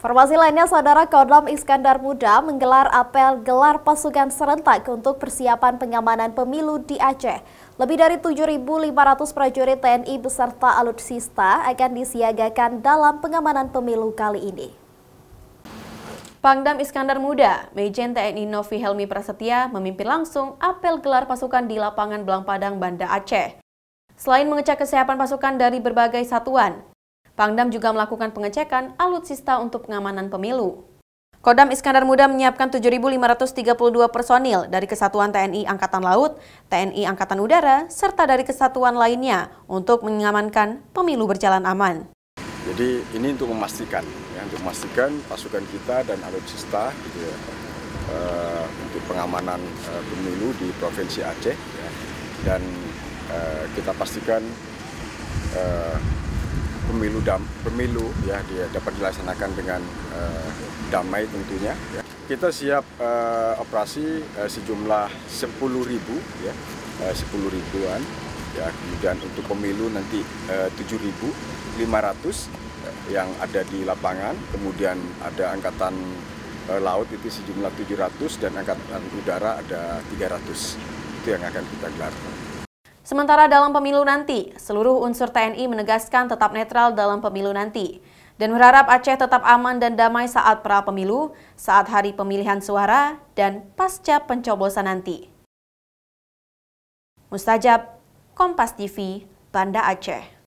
Informasi lainnya, Saudara Kodam Iskandar Muda menggelar apel gelar pasukan serentak untuk persiapan pengamanan pemilu di Aceh. Lebih dari 7.500 prajurit TNI beserta alutsista akan disiagakan dalam pengamanan pemilu kali ini. Pangdam Iskandar Muda, Mejen TNI Novi Helmi Prasetya memimpin langsung apel gelar pasukan di lapangan Belang Padang, Banda Aceh. Selain mengecek kesiapan pasukan dari berbagai satuan, Pangdam juga melakukan pengecekan alutsista untuk pengamanan pemilu. Kodam Iskandar Muda menyiapkan 7.532 personil dari Kesatuan TNI Angkatan Laut, TNI Angkatan Udara, serta dari kesatuan lainnya untuk mengamankan pemilu berjalan aman. Jadi ini untuk memastikan, ya, untuk memastikan pasukan kita dan alutsista gitu ya, e, untuk pengamanan e, pemilu di Provinsi Aceh ya, dan e, kita pastikan e, pemilu dam, pemilu ya dia dapat dilaksanakan dengan uh, damai tentunya. Ya. Kita siap uh, operasi uh, sejumlah 10.000 ribu, ya, uh, ribuan. Ya, kemudian untuk pemilu nanti tujuh ribu lima ratus yang ada di lapangan, kemudian ada angkatan uh, laut itu sejumlah 700 dan angkatan udara ada 300. Itu yang akan kita gelar. Sementara dalam pemilu nanti, seluruh unsur TNI menegaskan tetap netral dalam pemilu nanti dan berharap Aceh tetap aman dan damai saat pra pemilu, saat hari pemilihan suara, dan pasca pencoblosan nanti. Mustajab, Kompas TV, Banda Aceh.